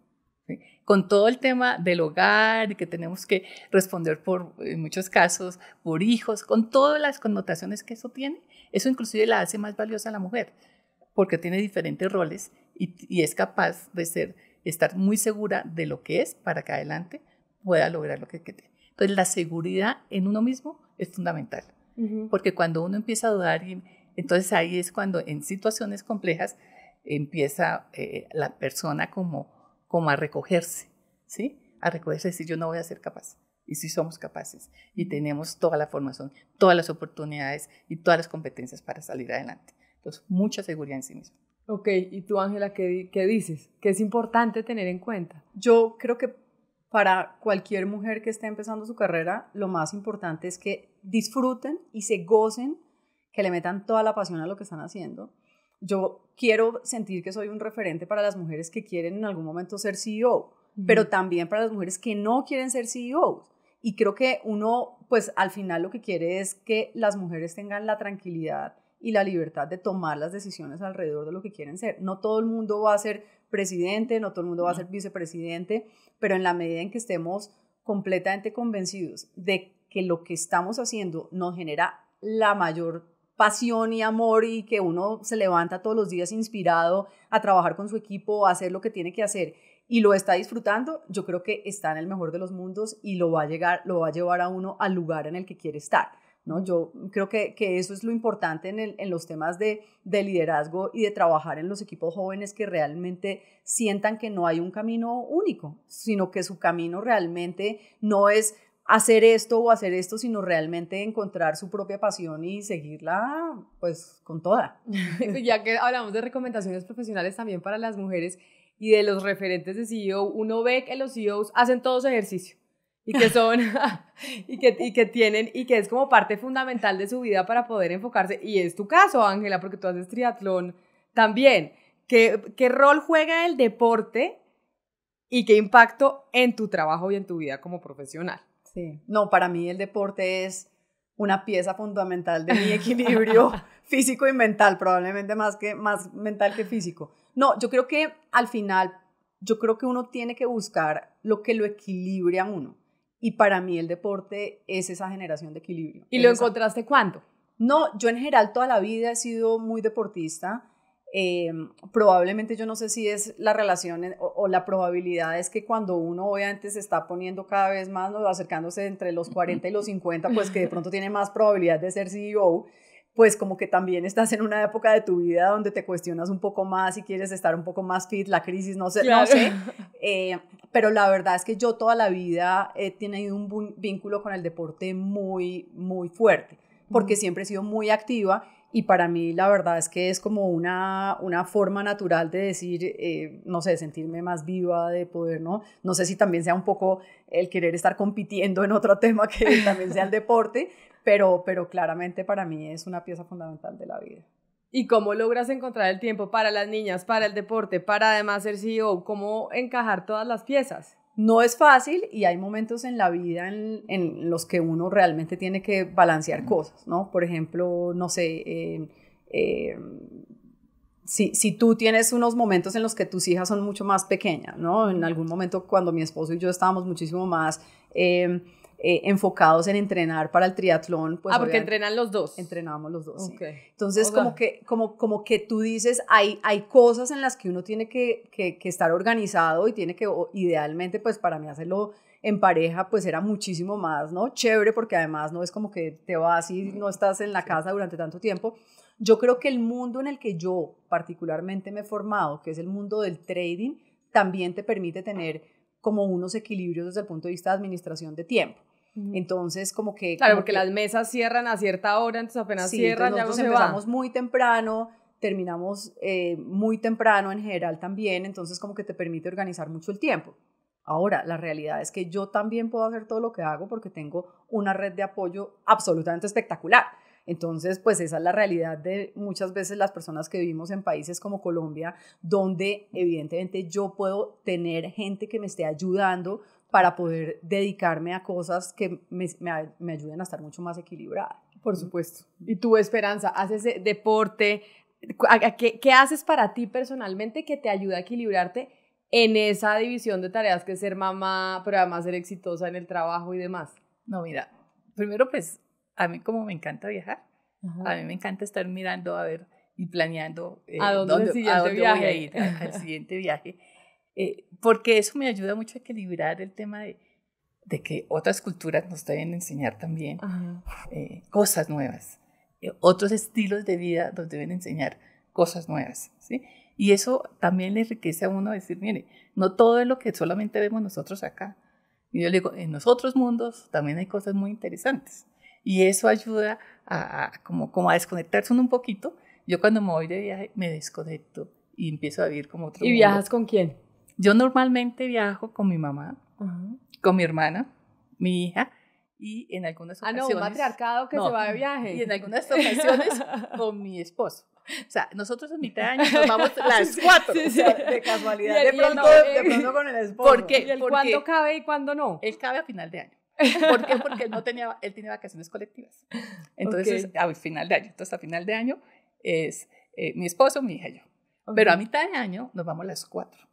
Con todo el tema del hogar, y que tenemos que responder por, en muchos casos, por hijos, con todas las connotaciones que eso tiene, eso inclusive la hace más valiosa a la mujer, porque tiene diferentes roles y es capaz de ser estar muy segura de lo que es para que adelante pueda lograr lo que quede. Entonces, la seguridad en uno mismo es fundamental, porque cuando uno empieza a dudar, entonces ahí es cuando en situaciones complejas empieza eh, la persona como, como a recogerse, ¿sí? A recogerse, decir, yo no voy a ser capaz. Y si somos capaces y tenemos toda la formación, todas las oportunidades y todas las competencias para salir adelante. Entonces, mucha seguridad en sí mismo. Ok, ¿y tú Ángela qué, dices? ¿Qué es importante tener en cuenta? Yo creo que para cualquier mujer que esté empezando su carrera, lo más importante es que disfruten y se gocen, que le metan toda la pasión a lo que están haciendo. Yo quiero sentir que soy un referente para las mujeres que quieren en algún momento ser CEO, pero también para las mujeres que no quieren ser CEO. Y creo que uno, pues al final lo que quiere es que las mujeres tengan la tranquilidad y la libertad de tomar las decisiones alrededor de lo que quieren ser. No todo el mundo va a ser presidente, no todo el mundo va a ser vicepresidente, pero en la medida en que estemos completamente convencidos de que lo que estamos haciendo nos genera la mayor pasión y amor y que uno se levanta todos los días inspirado a trabajar con su equipo, a hacer lo que tiene que hacer y lo está disfrutando, yo creo que está en el mejor de los mundos y lo va a llegar, lo va a llevar a uno al lugar en el que quiere estar. ¿no? Yo creo que, eso es lo importante en, en los temas de, liderazgo y de trabajar en los equipos jóvenes que realmente sientan que no hay un camino único, sino que su camino realmente no es hacer esto o hacer esto, sino realmente encontrar su propia pasión y seguirla pues con toda. <laughs> ya que hablamos de recomendaciones profesionales también para las mujeres y de los referentes de CEO, uno ve que los CEOs hacen todos ejercicio y que son <laughs> y, que, que tienen y que es como parte fundamental de su vida para poder enfocarse. Y es tu caso, Ángela, porque tú haces triatlón también. ¿Qué, ¿Qué rol juega el deporte y qué impacto en tu trabajo y en tu vida como profesional? Sí, no, para mí el deporte es una pieza fundamental de mi equilibrio <laughs> físico y mental, probablemente más, que, más mental que físico. No, yo creo que al final, yo creo que uno tiene que buscar lo que lo equilibre a uno. Y para mí el deporte es esa generación de equilibrio. ¿Y lo encontraste cuándo? No, yo en general toda la vida he sido muy deportista. Em, probablemente yo no sé si es la relación o, la probabilidad es que cuando uno obviamente se está poniendo cada vez más, acercándose entre los 40 y los 50, pues que de pronto tiene más probabilidad de ser CEO pues como que también estás en una época de tu vida donde te cuestionas un poco más y quieres estar un poco más fit, la crisis, no sé, no <laughs> eh, pero la verdad es que yo toda la vida he tenido un vínculo con el deporte muy, muy fuerte, porque siempre he sido muy activa y para mí la verdad es que es como una, forma natural de decir, eh, no sé, sentirme más viva, de poder, ¿no? No sé si también sea un poco el querer estar compitiendo en otro <laughs> tema que también sea el deporte, pero, claramente para mí es una pieza fundamental de la vida. ¿Y cómo logras encontrar el tiempo para las niñas, para el deporte, para además ser CEO? ¿Cómo encajar todas las piezas? No es fácil y hay momentos en la vida en, los que uno realmente tiene que balancear cosas, ¿no? Por ejemplo, no sé, eh, eh, si, tú tienes unos momentos en los que tus hijas son mucho más pequeñas, ¿no? En algún momento cuando mi esposo y yo estábamos muchísimo más... Eh, eh, enfocados en entrenar para el triatlón. Pues, ah, porque entrenan los dos. Entrenamos los dos. Entonces, como, que, como, como que tú dices, hay, hay cosas en las que uno tiene que, que estar organizado y tiene que, idealmente, pues para mí hacerlo en pareja pues era muchísimo más, ¿no? Chévere porque además no es como que te vas y no estás en la casa durante tanto tiempo. Yo creo que el mundo en el que yo particularmente me he formado, que es el mundo del trading, también te permite tener como unos equilibrios desde el punto de vista de administración de tiempo. Entonces, como que... Claro, porque las mesas cierran a cierta hora, entonces apenas cierran, ya no se muy temprano, terminamos eh, muy temprano en general también, entonces como que te permite organizar mucho el tiempo. Ahora, la realidad es que yo también puedo hacer todo lo que hago porque tengo una red de apoyo absolutamente espectacular. Entonces, pues esa es la realidad de muchas veces las personas que vivimos en países como Colombia, donde evidentemente yo puedo tener gente que me esté ayudando para poder dedicarme a cosas que me, ayuden a estar mucho más equilibrada. Por supuesto. Y tu esperanza, haces e-, deporte, ¿Qué, haces para ti personalmente que te ayuda a equilibrarte en esa división de tareas que es ser mamá, pero además ser exitosa en el trabajo y demás? No, mira, primero pues a mí como me encanta viajar, a mí me encanta estar mirando a ver y planeando eh, a dónde voy a ir al siguiente viaje. Eh, porque eso me ayuda mucho a equilibrar el tema de, que otras culturas nos deben enseñar también eh, cosas nuevas, eh, otros estilos de vida nos deben enseñar cosas nuevas, ¿sí? Y eso también le enriquece a uno decir, mire, no todo es lo que solamente vemos nosotros acá. Y yo le digo, en los otros mundos también hay cosas muy interesantes. Y eso ayuda a, como, como a desconectarse un poquito. Yo cuando me voy de viaje me desconecto y empiezo a vivir como otro. ¿Y viajas con quién? Yo normalmente viajo con mi mamá, con mi hermana, mi hija, y en algunas ocasiones... Ah, no, un matriarcado que se va de viaje. Y en algunas ocasiones <laughs> con mi esposo. O sea, nosotros en mitad de año nos vamos <laughs> las cuatro. de casualidad. de, pronto, de pronto con el esposo. ¿Por qué? cuándo cabe y cuándo no? Él cabe a final de año. <laughs> ¿Por qué? Porque él no tenía, él tiene vacaciones colectivas. Entonces, a final de año. Entonces, a final de año es eh, mi esposo, mi hija y yo. Pero a mitad de año nos vamos las cuatro.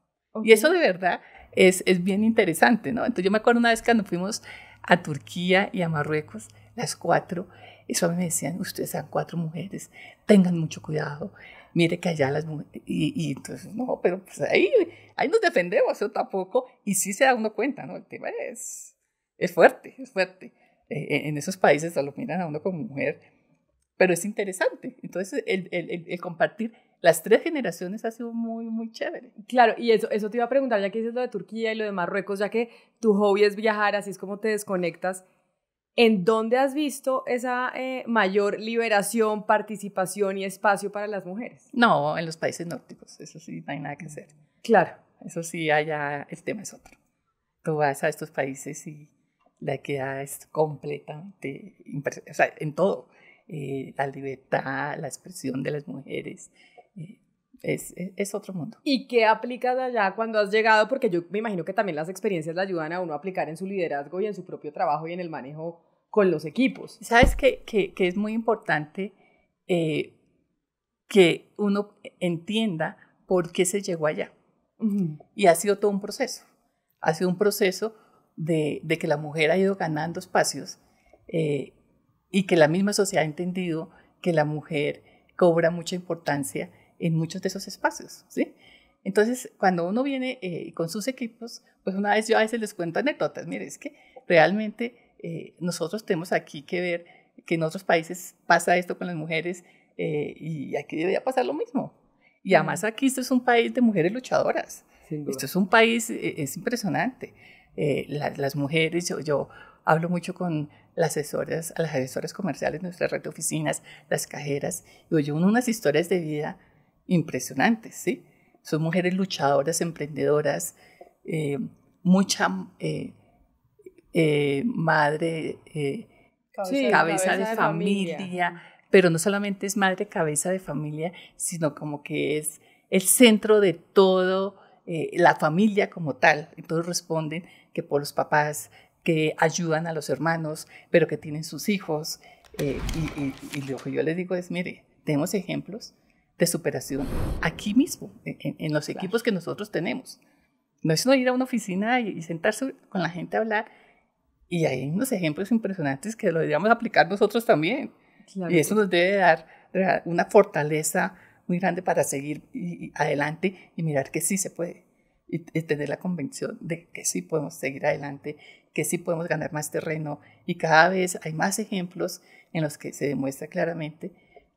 Y eso de verdad es, bien interesante, ¿no? Entonces yo me acuerdo una vez cuando fuimos a Turquía y a Marruecos, las cuatro, eso a me decían, ustedes sean cuatro mujeres, tengan mucho cuidado, mire que allá las mujeres, y, entonces, no, pero pues ahí, ahí nos defendemos, eso tampoco, y sí se da uno cuenta, ¿no? El tema es, es fuerte, es fuerte. Eh, en esos países lo miran a uno como mujer, pero es interesante. Entonces, el, el compartir las tres generaciones ha sido muy, muy chévere. Claro, y eso, eso te iba a preguntar, ya que dices lo de Turquía y lo de Marruecos, ya que tu hobby es viajar, así es como te desconectas. ¿En dónde has visto esa eh, mayor liberación, participación y espacio para las mujeres? No, en los países nórdicos, eso sí, no hay nada que hacer. Claro. Eso sí, allá el tema es otro. Tú vas a estos países y la equidad es completamente, o sea, en todo. Eh, la libertad, la expresión de las mujeres, es, otro mundo. ¿Y qué aplicas allá cuando has llegado? Porque yo me imagino que también las experiencias le ayudan a uno a aplicar en su liderazgo y en su propio trabajo y en el manejo con los equipos. Sabes que, es muy importante eh, que uno entienda por qué se llegó allá. Y ha sido todo un proceso. Ha sido un proceso de, que la mujer ha ido ganando espacios eh, y que la misma sociedad ha entendido que la mujer cobra mucha importancia en muchos de esos espacios, ¿sí? Entonces, cuando uno viene eh, con sus equipos, pues una vez yo a veces les cuento anécdotas, mire, es que realmente eh, nosotros tenemos aquí que ver que en otros países pasa esto con las mujeres eh, y aquí debería pasar lo mismo. Y además mm. aquí esto es un país de mujeres luchadoras. Esto es un país, e, es impresionante. las mujeres, yo, hablo mucho con las asesoras, a las asesoras comerciales de nuestra red de oficinas, las cajeras, y oye unas historias de vida impresionantes, ¿sí? Son mujeres luchadoras, emprendedoras, eh, mucha eh, eh, madre, cabeza, de, familia, pero no solamente es madre cabeza de familia, sino como que es el centro de todo, la familia como tal. Entonces responden que por los papás, que ayudan a los hermanos, pero que tienen sus hijos. y, y, lo que yo les digo es, mire, tenemos ejemplos de superación aquí mismo, en, los equipos que nosotros tenemos. No es no ir a una oficina y, sentarse con la gente a hablar. Y hay unos ejemplos impresionantes que lo deberíamos aplicar nosotros también. Y eso nos debe dar eh, una fortaleza muy grande para seguir adelante y mirar que sí se puede. Y, tener la convención de que sí podemos seguir adelante, que sí podemos ganar más terreno. Y cada vez hay más ejemplos en los que se demuestra claramente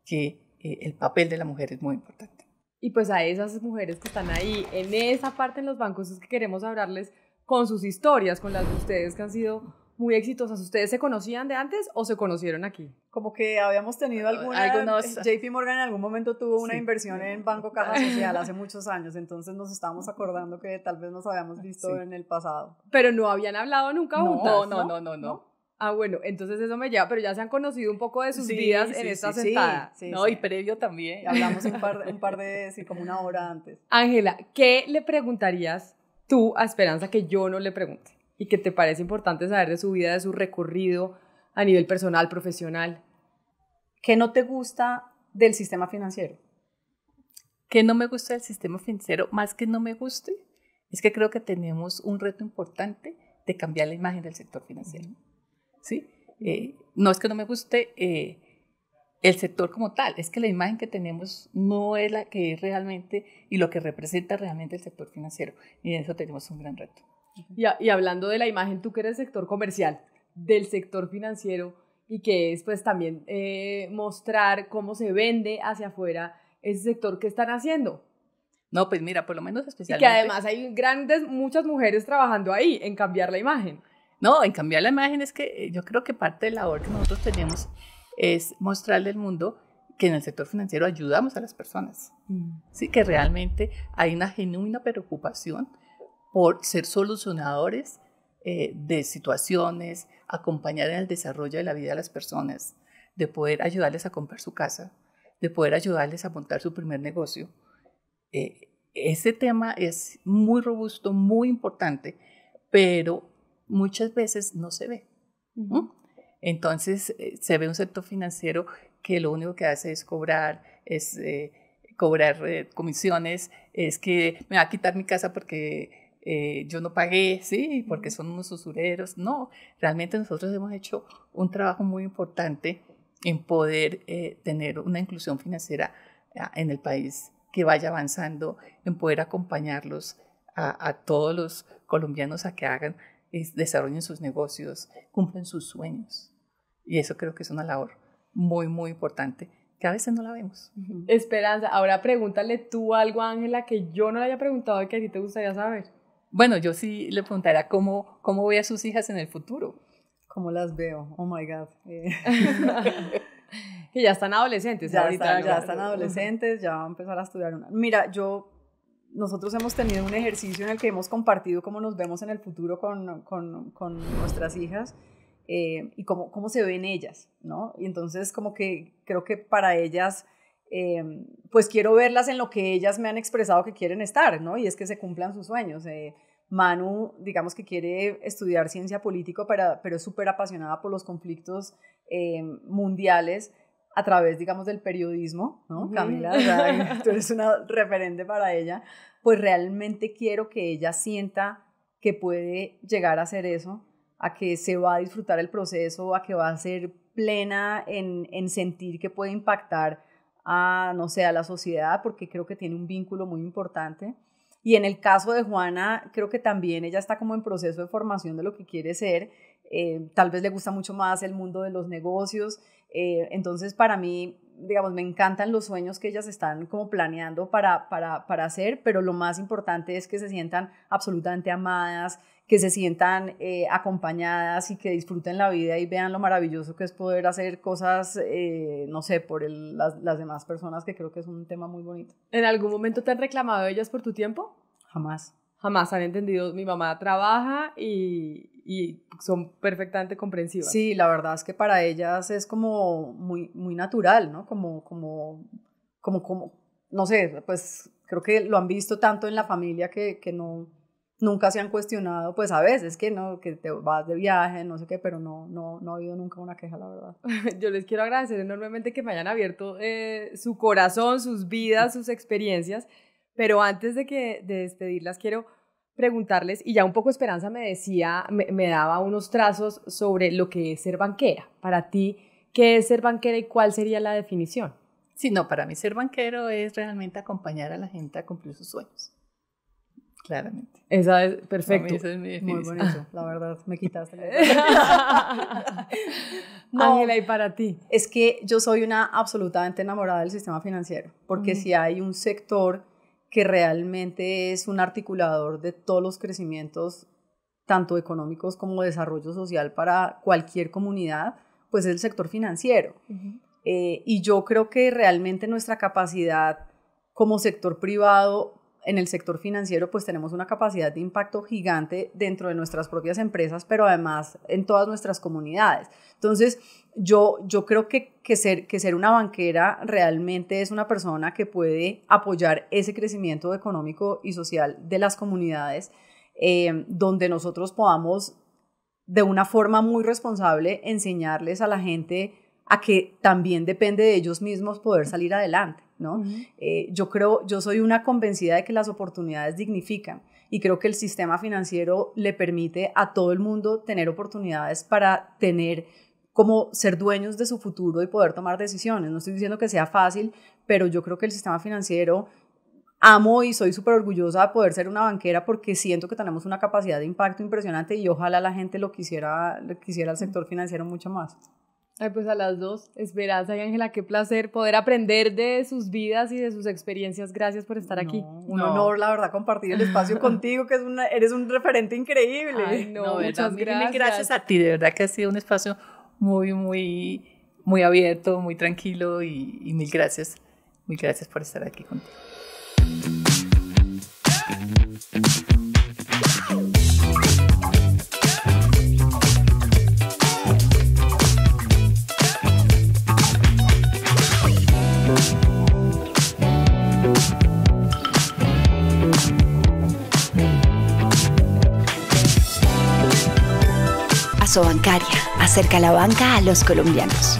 que eh, el papel de la mujer es muy importante. Y pues a esas mujeres que están ahí, en esa parte en los bancos es que queremos hablarles con sus historias, con las de ustedes que han sido muy exitosas. ¿Ustedes se conocían de antes o se conocieron aquí? Como que habíamos tenido ah, alguna... Algunos... Eh, JP Morgan en algún momento tuvo una inversión en Banco <laughs> Caja Social hace muchos años, entonces nos estábamos acordando que tal vez nos habíamos visto en el pasado. Pero no habían hablado nunca No, no, no, no. ¿No? Ah, bueno, entonces eso me lleva, pero ya se han conocido un poco de sus vidas en esta sí, sentada. no, y previo también. Hablamos un par, un par de, sí, como una hora antes. Ángela, ¿qué le preguntarías tú a Esperanza que yo no le pregunte? Y que te parece importante saber de su vida, de su recorrido a nivel personal, profesional. ¿Qué no te gusta del sistema financiero? ¿Qué no me gusta del sistema financiero? Más que no me guste, es que creo que tenemos un reto importante de cambiar la imagen del sector financiero. ¿sí? Eh, no es que no me guste eh, el sector como tal, es que la imagen que tenemos no es la que es realmente y lo que representa realmente el sector financiero. Y en eso tenemos un gran reto. Y, hablando de la imagen, tú que eres sector comercial, del sector financiero y que es pues también eh, mostrar cómo se vende hacia afuera ese sector que están haciendo. No, pues mira, por lo menos especialmente. Y que además hay grandes, muchas mujeres trabajando ahí en cambiar la imagen. No, en cambiar la imagen es que eh, yo creo que parte de la labor que nosotros tenemos es mostrarle al mundo que en el sector financiero ayudamos a las personas, mm. ¿sí? que realmente hay una genuina preocupación por ser solucionadores eh, de situaciones, acompañar en el desarrollo de la vida de las personas, de poder ayudarles a comprar su casa, de poder ayudarles a montar su primer negocio. Eh, ese tema es muy robusto, muy importante, pero muchas veces no se ve. Entonces eh, se ve un sector financiero que lo único que hace es cobrar, es eh, cobrar eh, comisiones, es que me va a quitar mi casa porque yo no pagué, sí, porque son unos usureros. No, realmente nosotros hemos hecho un trabajo muy importante en poder tener una inclusión financiera ah, en el país que vaya avanzando, en poder acompañarlos a, a todos los colombianos a que hagan es, desarrollen sus negocios, cumplen sus sueños. Y eso creo que es una labor muy, muy importante que a veces no la vemos. Esperanza, ahora pregúntale tú algo a Ángela que yo no le haya preguntado y que a ti te gustaría saber. Bueno, yo sí le preguntaría cómo, cómo ve a sus hijas en el futuro. ¿Cómo las veo? Oh my God. Eh. <laughs> que ya están adolescentes. Ya, ahorita, ya están adolescentes, ya van a empezar a estudiar una. Mira, yo nosotros hemos tenido un ejercicio en el que hemos compartido cómo nos vemos en el futuro con, con, con nuestras hijas eh, y cómo, cómo se ven ellas, ¿no? Y entonces como que creo que para ellas, eh, pues quiero verlas en lo que ellas me han expresado que quieren estar, ¿no? Y es que se cumplan sus sueños. Eh, Manu, digamos que quiere estudiar ciencia política, pero, pero es súper apasionada por los conflictos mundiales a través, digamos, del periodismo, ¿no? Camila, <laughs> tú eres una referente para ella, pues realmente quiero que ella sienta que puede llegar a hacer eso, a que se va a disfrutar el proceso, a que va a ser plena en, sentir que puede impactar a, no sé, a la sociedad, porque creo que tiene un vínculo muy importante. Y en el caso de Juana, creo que también ella está como en proceso de formación de lo que quiere ser. Eh, tal vez le gusta mucho más el mundo de los negocios eh, entonces, para mí, digamos, me encantan los sueños que ellas están como planeando para, para, hacer, pero lo más importante es que se sientan absolutamente amadas, que se sientan eh, acompañadas y que disfruten la vida y vean lo maravilloso que es poder hacer cosas, eh, no sé, por el, las, las, demás personas, que creo que es un tema muy bonito. ¿En algún momento te han reclamado ellas por tu tiempo? Jamás jamás han entendido. Mi mamá trabaja y, y son perfectamente comprensivas. Sí, la verdad es que para ellas es como muy, muy natural, ¿no? Como, como, como, como, no sé, pues creo que lo han visto tanto en la familia que, que no, nunca se han cuestionado, pues a veces que no, que te vas de viaje, no sé qué, pero no, no, no ha habido nunca una queja, la verdad. <laughs> Yo les quiero agradecer enormemente que me hayan abierto eh, su corazón, sus vidas, sus experiencias pero antes de, que, de despedirlas, quiero preguntarles, y ya un poco Esperanza me decía, me, me daba unos trazos sobre lo que es ser banquera. Para ti, ¿qué es ser banquera y cuál sería la definición? Sí, no, para mí ser banquero es realmente acompañar a la gente a cumplir sus sueños. Claramente. Esa es perfecto. esa es mi Muy bonito, <laughs> la verdad, me quitaste. La <laughs> no, Ángela, y para ti. Es que yo soy una absolutamente enamorada del sistema financiero, porque si hay un sector que realmente es un articulador de todos los crecimientos, tanto económicos como desarrollo social para cualquier comunidad, pues es el sector financiero. Eh, y yo creo que realmente nuestra capacidad como sector privado en el sector financiero pues tenemos una capacidad de impacto gigante dentro de nuestras propias empresas, pero además en todas nuestras comunidades. Entonces, yo, yo creo que, ser, que ser una banquera realmente es una persona que puede apoyar ese crecimiento económico y social de las comunidades, eh, donde nosotros podamos de una forma muy responsable enseñarles a la gente a que también depende de ellos mismos poder salir adelante. Eh, yo creo, yo soy una convencida de que las oportunidades dignifican y creo que el sistema financiero le permite a todo el mundo tener oportunidades para tener como ser dueños de su futuro y poder tomar decisiones. No estoy diciendo que sea fácil, pero yo creo que el sistema financiero amo y soy súper orgullosa de poder ser una banquera porque siento que tenemos una capacidad de impacto impresionante y ojalá la gente lo quisiera, al quisiera el sector financiero mucho más. Ay, pues a las dos, Esperanza y Ángela, qué placer poder aprender de sus vidas y de sus experiencias. Gracias por estar aquí. Un honor, la verdad, compartir el espacio <laughs> contigo, que es una, eres un referente increíble. no, muchas gracias. gracias a ti, de verdad que ha sido un espacio muy, muy, muy abierto, muy tranquilo y, y mil gracias, mil gracias por estar aquí contigo. Bancaria Acerca la banca a los colombianos.